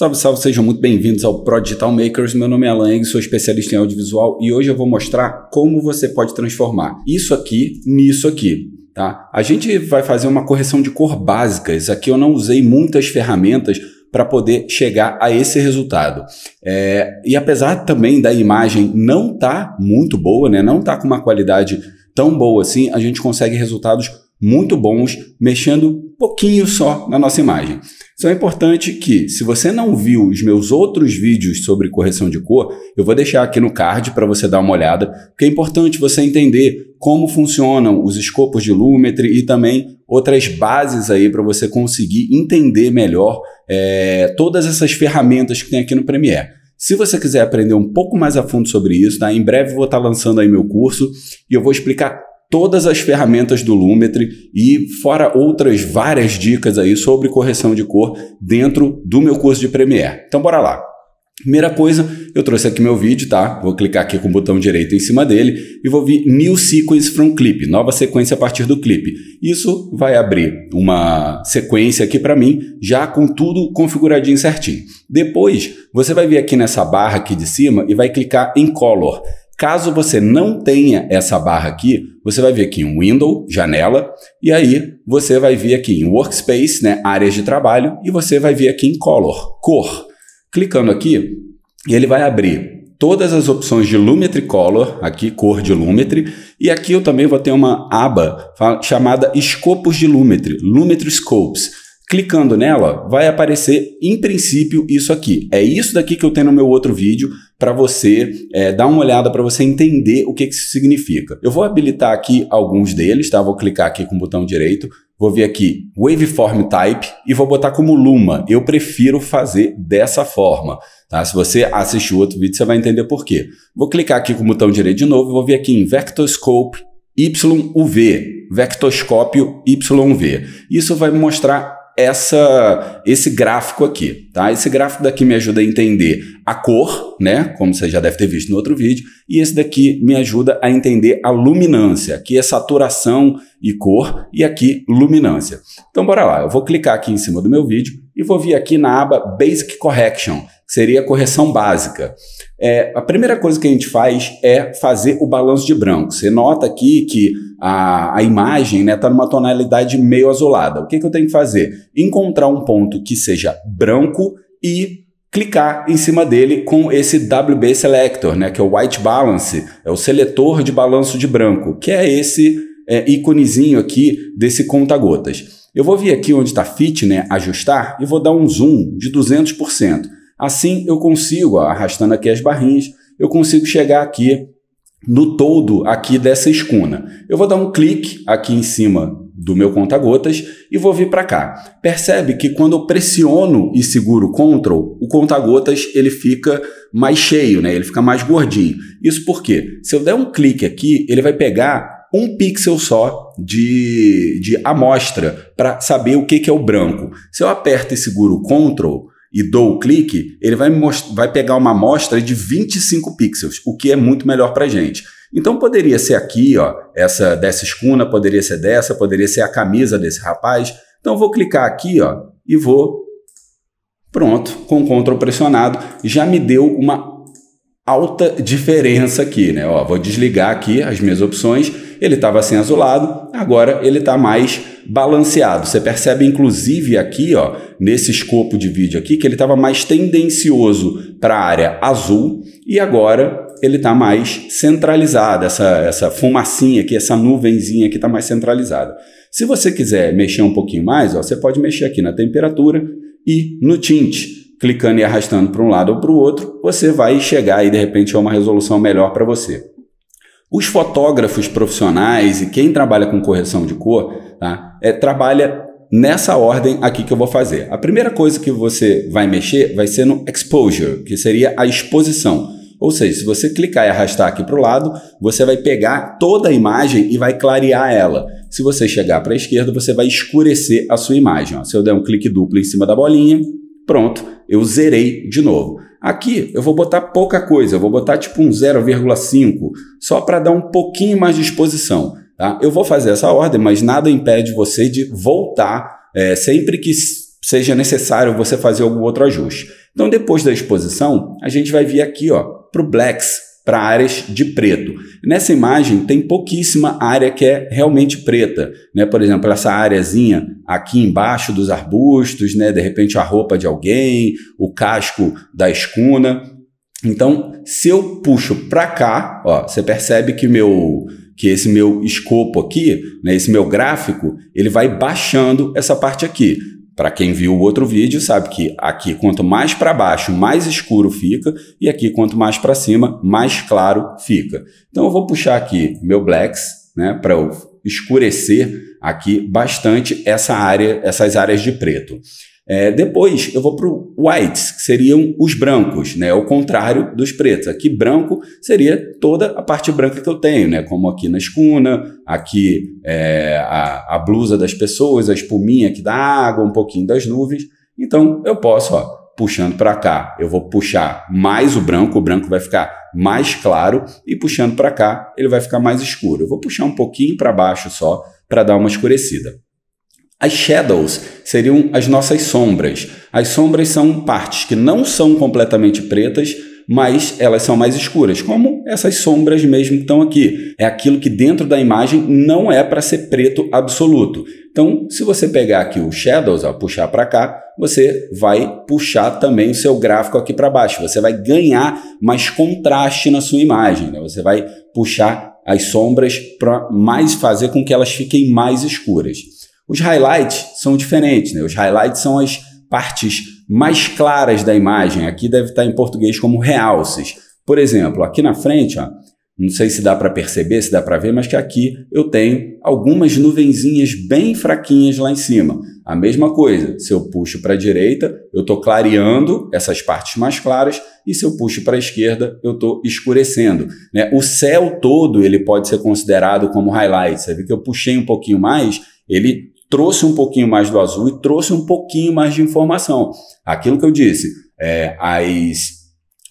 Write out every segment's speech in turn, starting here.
Salve, salve, sejam muito bem-vindos ao Pro Digital Makers. Meu nome é Alan Eng, sou especialista em audiovisual e hoje eu vou mostrar como você pode transformar isso aqui nisso aqui. Tá? A gente vai fazer uma correção de cor básicas. Aqui eu não usei muitas ferramentas para poder chegar a esse resultado. É, e apesar também da imagem não tá muito boa, né? não tá com uma qualidade tão boa assim, a gente consegue resultados muito bons mexendo pouquinho só na nossa imagem. Então é importante que, se você não viu os meus outros vídeos sobre correção de cor, eu vou deixar aqui no card para você dar uma olhada, porque é importante você entender como funcionam os escopos de lúmetre e também outras bases aí para você conseguir entender melhor é, todas essas ferramentas que tem aqui no Premiere. Se você quiser aprender um pouco mais a fundo sobre isso, tá? em breve vou estar tá lançando aí meu curso e eu vou explicar todas as ferramentas do Lumetri e fora outras várias dicas aí sobre correção de cor dentro do meu curso de Premiere. Então bora lá. Primeira coisa, eu trouxe aqui meu vídeo, tá? Vou clicar aqui com o botão direito em cima dele e vou vir New Sequence from Clip, nova sequência a partir do clipe. Isso vai abrir uma sequência aqui para mim, já com tudo configuradinho certinho. Depois, você vai vir aqui nessa barra aqui de cima e vai clicar em Color. Caso você não tenha essa barra aqui, você vai vir aqui em Window, janela, e aí você vai vir aqui em Workspace, né, áreas de trabalho, e você vai vir aqui em Color, cor. Clicando aqui, ele vai abrir todas as opções de Lumetri Color, aqui cor de Lumetri, e aqui eu também vou ter uma aba chamada Escopos de Lumetri, Lumetri Scopes. Clicando nela, vai aparecer, em princípio, isso aqui. É isso daqui que eu tenho no meu outro vídeo para você é, dar uma olhada, para você entender o que, que isso significa. Eu vou habilitar aqui alguns deles, tá? Vou clicar aqui com o botão direito, vou vir aqui Waveform Type e vou botar como Luma. Eu prefiro fazer dessa forma. Tá? Se você assistiu outro vídeo, você vai entender por quê. Vou clicar aqui com o botão direito de novo, vou vir aqui em Vectoscope YUV, vectoscópio YV. Isso vai me mostrar essa, esse gráfico aqui, tá? Esse gráfico daqui me ajuda a entender a cor, né? Como você já deve ter visto no outro vídeo. E esse daqui me ajuda a entender a luminância. Aqui é saturação e cor e aqui luminância. Então bora lá, eu vou clicar aqui em cima do meu vídeo e vou vir aqui na aba Basic Correction, que seria a correção básica. É, a primeira coisa que a gente faz é fazer o balanço de branco. Você nota aqui que a, a imagem está né, tá numa tonalidade meio azulada. O que, que eu tenho que fazer? Encontrar um ponto que seja branco e clicar em cima dele com esse WB Selector, né, que é o White Balance, é o seletor de balanço de branco, que é esse é, íconezinho aqui desse conta-gotas. Eu vou vir aqui onde está Fit, né, ajustar, e vou dar um zoom de 200%. Assim eu consigo, ó, arrastando aqui as barrinhas, eu consigo chegar aqui no todo aqui dessa escuna. Eu vou dar um clique aqui em cima do meu conta-gotas e vou vir para cá. Percebe que quando eu pressiono e seguro Ctrl, o conta-gotas ele fica mais cheio, né? ele fica mais gordinho. Isso porque se eu der um clique aqui, ele vai pegar um pixel só de, de amostra para saber o que, que é o branco. Se eu aperto e seguro Ctrl, e dou o clique, ele vai, vai pegar uma amostra de 25 pixels, o que é muito melhor para gente. Então poderia ser aqui, ó, essa dessa escuna, poderia ser dessa, poderia ser a camisa desse rapaz. Então vou clicar aqui, ó, e vou pronto, com Ctrl pressionado, já me deu uma alta diferença aqui, né? Ó, vou desligar aqui as minhas opções ele estava assim azulado, agora ele está mais balanceado. Você percebe inclusive aqui, ó, nesse escopo de vídeo aqui, que ele estava mais tendencioso para a área azul e agora ele está mais centralizado, essa, essa fumacinha aqui, essa nuvenzinha aqui está mais centralizada. Se você quiser mexer um pouquinho mais, ó, você pode mexer aqui na temperatura e no tint. Clicando e arrastando para um lado ou para o outro, você vai chegar aí de repente a é uma resolução melhor para você. Os fotógrafos profissionais e quem trabalha com correção de cor, tá? É, trabalha nessa ordem aqui que eu vou fazer. A primeira coisa que você vai mexer vai ser no exposure, que seria a exposição. Ou seja, se você clicar e arrastar aqui para o lado, você vai pegar toda a imagem e vai clarear ela. Se você chegar para a esquerda, você vai escurecer a sua imagem. Ó. Se eu der um clique duplo em cima da bolinha, pronto, eu zerei de novo. Aqui eu vou botar pouca coisa, eu vou botar tipo um 0,5, só para dar um pouquinho mais de exposição. Tá? Eu vou fazer essa ordem, mas nada impede você de voltar é, sempre que seja necessário você fazer algum outro ajuste. Então, depois da exposição, a gente vai vir aqui para o Blacks, para áreas de preto. Nessa imagem tem pouquíssima área que é realmente preta, né? Por exemplo, essa áreazinha aqui embaixo dos arbustos, né? De repente a roupa de alguém, o casco da escuna. Então, se eu puxo para cá, ó, você percebe que meu que esse meu escopo aqui, né, esse meu gráfico, ele vai baixando essa parte aqui. Para quem viu o outro vídeo, sabe que aqui quanto mais para baixo, mais escuro fica, e aqui quanto mais para cima, mais claro fica. Então eu vou puxar aqui meu blacks, né, para escurecer aqui bastante essa área, essas áreas de preto. É, depois eu vou para o whites, que seriam os brancos, né? O contrário dos pretos. Aqui, branco seria toda a parte branca que eu tenho, né? Como aqui na escuna, aqui é, a, a, blusa das pessoas, a espuminha aqui da água, um pouquinho das nuvens. Então eu posso, ó, puxando para cá, eu vou puxar mais o branco, o branco vai ficar mais claro, e puxando para cá, ele vai ficar mais escuro. Eu vou puxar um pouquinho para baixo só, para dar uma escurecida. As shadows seriam as nossas sombras. As sombras são partes que não são completamente pretas, mas elas são mais escuras, como essas sombras mesmo que estão aqui. É aquilo que dentro da imagem não é para ser preto absoluto. Então, se você pegar aqui o shadows, ó, puxar para cá, você vai puxar também o seu gráfico aqui para baixo. Você vai ganhar mais contraste na sua imagem. Né? Você vai puxar as sombras para mais fazer com que elas fiquem mais escuras. Os highlights são diferentes, né? Os highlights são as partes mais claras da imagem. Aqui deve estar em português como realces. Por exemplo, aqui na frente, ó, não sei se dá para perceber, se dá para ver, mas que aqui eu tenho algumas nuvenzinhas bem fraquinhas lá em cima. A mesma coisa, se eu puxo para a direita, eu estou clareando essas partes mais claras, e se eu puxo para a esquerda, eu estou escurecendo. Né? O céu todo ele pode ser considerado como highlight. Você vê que eu puxei um pouquinho mais, ele trouxe um pouquinho mais do azul e trouxe um pouquinho mais de informação. Aquilo que eu disse, é, as,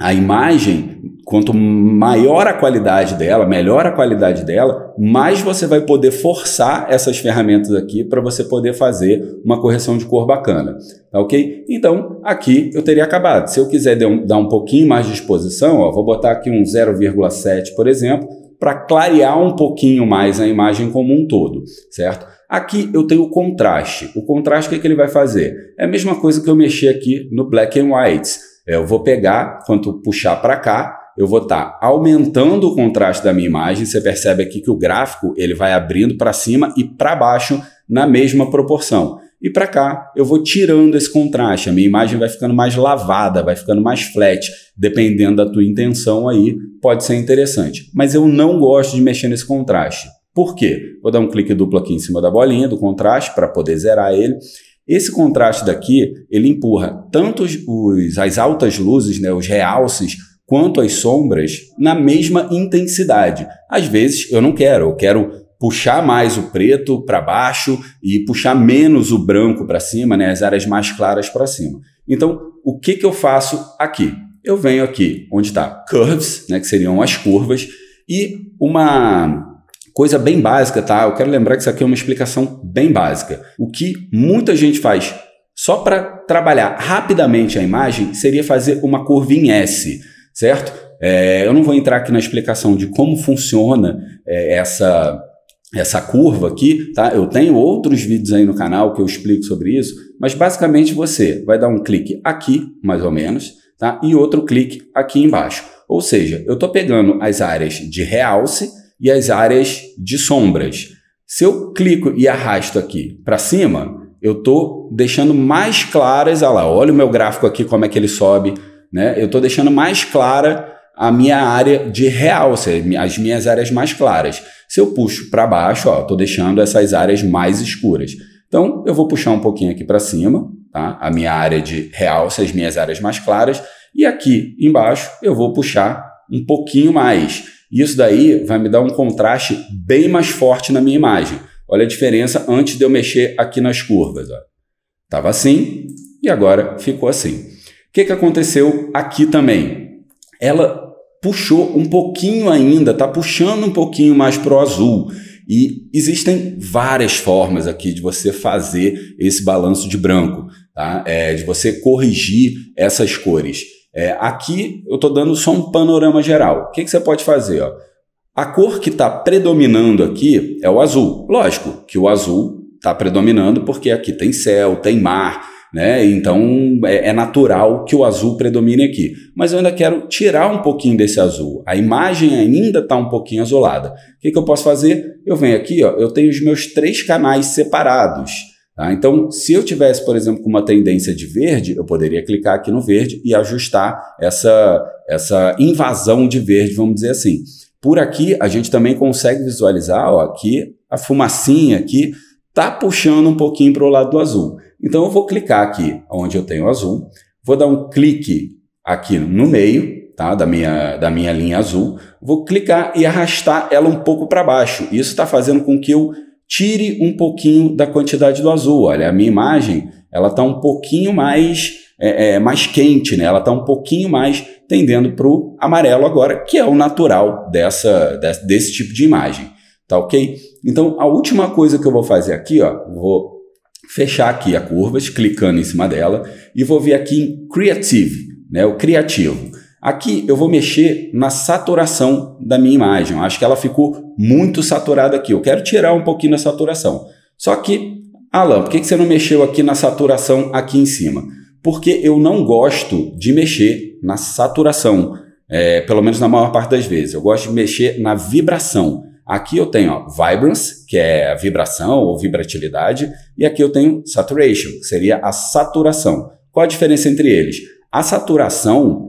a imagem, quanto maior a qualidade dela, melhor a qualidade dela, mais você vai poder forçar essas ferramentas aqui para você poder fazer uma correção de cor bacana, tá ok? Então, aqui eu teria acabado. Se eu quiser um, dar um pouquinho mais de exposição, ó, vou botar aqui um 0,7, por exemplo, para clarear um pouquinho mais a imagem como um todo, certo? Aqui eu tenho o contraste. O contraste, o que, é que ele vai fazer? É a mesma coisa que eu mexer aqui no black and white. É, eu vou pegar, quando puxar para cá, eu vou estar tá aumentando o contraste da minha imagem. Você percebe aqui que o gráfico ele vai abrindo para cima e para baixo na mesma proporção. E para cá eu vou tirando esse contraste, a minha imagem vai ficando mais lavada, vai ficando mais flat, dependendo da tua intenção aí, pode ser interessante. Mas eu não gosto de mexer nesse contraste. Por quê? Vou dar um clique duplo aqui em cima da bolinha do contraste para poder zerar ele. Esse contraste daqui, ele empurra tanto os, os, as altas luzes, né, os realces, quanto as sombras na mesma intensidade. Às vezes eu não quero, eu quero puxar mais o preto para baixo e puxar menos o branco para cima, né, as áreas mais claras para cima. Então, o que, que eu faço aqui? Eu venho aqui onde está curves, né, que seriam as curvas, e uma Coisa bem básica, tá? Eu quero lembrar que isso aqui é uma explicação bem básica. O que muita gente faz só para trabalhar rapidamente a imagem seria fazer uma curva em S, certo? É, eu não vou entrar aqui na explicação de como funciona é, essa essa curva aqui, tá? Eu tenho outros vídeos aí no canal que eu explico sobre isso, mas basicamente você vai dar um clique aqui, mais ou menos, tá? E outro clique aqui embaixo. Ou seja, eu estou pegando as áreas de realce e as áreas de sombras. Se eu clico e arrasto aqui para cima, eu estou deixando mais claras, olha lá, olha o meu gráfico aqui, como é que ele sobe, né? Eu estou deixando mais clara a minha área de realce, as minhas áreas mais claras. Se eu puxo para baixo, ó, estou deixando essas áreas mais escuras. Então, eu vou puxar um pouquinho aqui para cima, tá? A minha área de realce, as minhas áreas mais claras. E aqui embaixo, eu vou puxar um pouquinho mais. Isso daí vai me dar um contraste bem mais forte na minha imagem. Olha a diferença antes de eu mexer aqui nas curvas. Estava assim e agora ficou assim. O que, que aconteceu aqui também? Ela puxou um pouquinho ainda, está puxando um pouquinho mais para o azul. E existem várias formas aqui de você fazer esse balanço de branco, tá? É, de você corrigir essas cores. É, aqui eu estou dando só um panorama geral. O que, que você pode fazer? Ó? A cor que está predominando aqui é o azul. Lógico que o azul está predominando porque aqui tem céu, tem mar, né? Então é, é, natural que o azul predomine aqui. Mas eu ainda quero tirar um pouquinho desse azul. A imagem ainda está um pouquinho azulada. O que, que eu posso fazer? Eu venho aqui, ó, eu tenho os meus três canais separados. Tá? Então, se eu tivesse, por exemplo, com uma tendência de verde, eu poderia clicar aqui no verde e ajustar essa, essa invasão de verde, vamos dizer assim. Por aqui, a gente também consegue visualizar, ó, aqui, a fumacinha aqui tá puxando um pouquinho para o lado do azul. Então, eu vou clicar aqui onde eu tenho azul, vou dar um clique aqui no meio tá? da, minha, da minha linha azul, vou clicar e arrastar ela um pouco para baixo. Isso está fazendo com que eu tire um pouquinho da quantidade do azul. Olha, a minha imagem ela está um pouquinho mais é, é, mais quente, né? Ela está um pouquinho mais tendendo para o amarelo agora, que é o natural dessa, desse, desse tipo de imagem, tá ok? Então, a última coisa que eu vou fazer aqui, ó, vou fechar aqui a curvas, clicando em cima dela, e vou vir aqui em Creative, né? O criativo. Aqui eu vou mexer na saturação da minha imagem. Eu acho que ela ficou muito saturada aqui. Eu quero tirar um pouquinho da saturação. Só que, Alan, por que você não mexeu aqui na saturação aqui em cima? Porque eu não gosto de mexer na saturação, é, pelo menos na maior parte das vezes. Eu gosto de mexer na vibração. Aqui eu tenho ó, vibrance, que é a vibração ou vibratilidade, e aqui eu tenho saturation, que seria a saturação. Qual a diferença entre eles? A saturação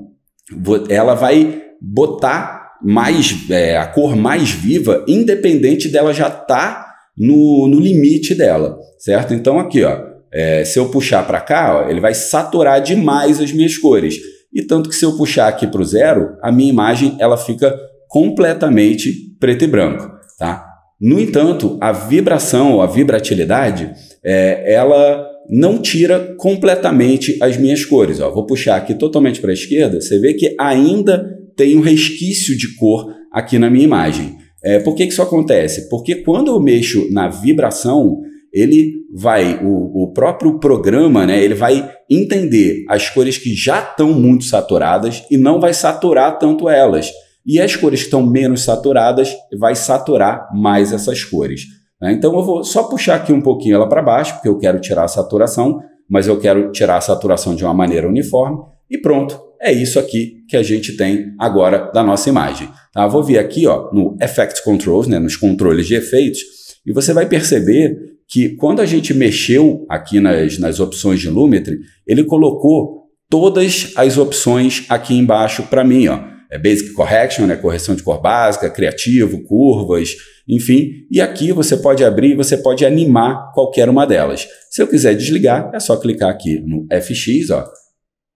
ela vai botar mais é, a cor mais viva, independente dela já estar tá no, no limite dela, certo? Então aqui, ó, é, se eu puxar para cá, ó, ele vai saturar demais as minhas cores. E tanto que se eu puxar aqui para o zero, a minha imagem ela fica completamente preto e branco, tá? No entanto, a vibração ou a vibratilidade, é, ela não tira completamente as minhas cores. Ó, vou puxar aqui totalmente para a esquerda, você vê que ainda tem um resquício de cor aqui na minha imagem. É, por que, que isso acontece? Porque quando eu mexo na vibração, ele vai, o, o próprio programa, né, ele vai entender as cores que já estão muito saturadas e não vai saturar tanto elas. E as cores que estão menos saturadas, vai saturar mais essas cores. Né? Então eu vou só puxar aqui um pouquinho ela para baixo, porque eu quero tirar a saturação, mas eu quero tirar a saturação de uma maneira uniforme e pronto. É isso aqui que a gente tem agora da nossa imagem. Tá? Vou vir aqui ó, no Effect Controls, né, nos controles de efeitos, e você vai perceber que quando a gente mexeu aqui nas, nas opções de Lumetri, ele colocou todas as opções aqui embaixo para mim. Ó é basic correction, né, correção de cor básica, criativo, curvas, enfim. E aqui você pode abrir, você pode animar qualquer uma delas. Se eu quiser desligar, é só clicar aqui no FX, ó.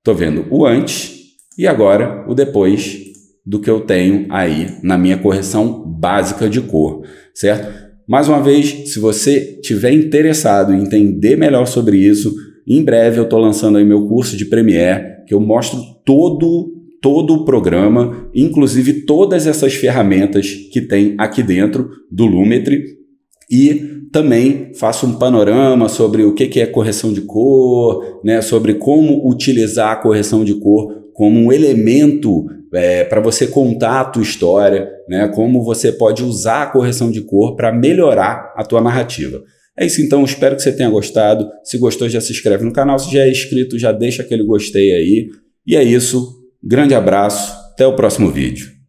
Tô vendo o antes e agora o depois do que eu tenho aí na minha correção básica de cor, certo? Mais uma vez, se você tiver interessado em entender melhor sobre isso, em breve eu estou lançando aí meu curso de Premiere, que eu mostro todo todo o programa, inclusive todas essas ferramentas que tem aqui dentro do Lumetri e também faço um panorama sobre o que é correção de cor, né, sobre como utilizar a correção de cor como um elemento é, para você contar a tua história, né, como você pode usar a correção de cor para melhorar a tua narrativa. É isso então, espero que você tenha gostado. Se gostou, já se inscreve no canal. Se já é inscrito, já deixa aquele gostei aí. E é isso. Grande abraço, até o próximo vídeo.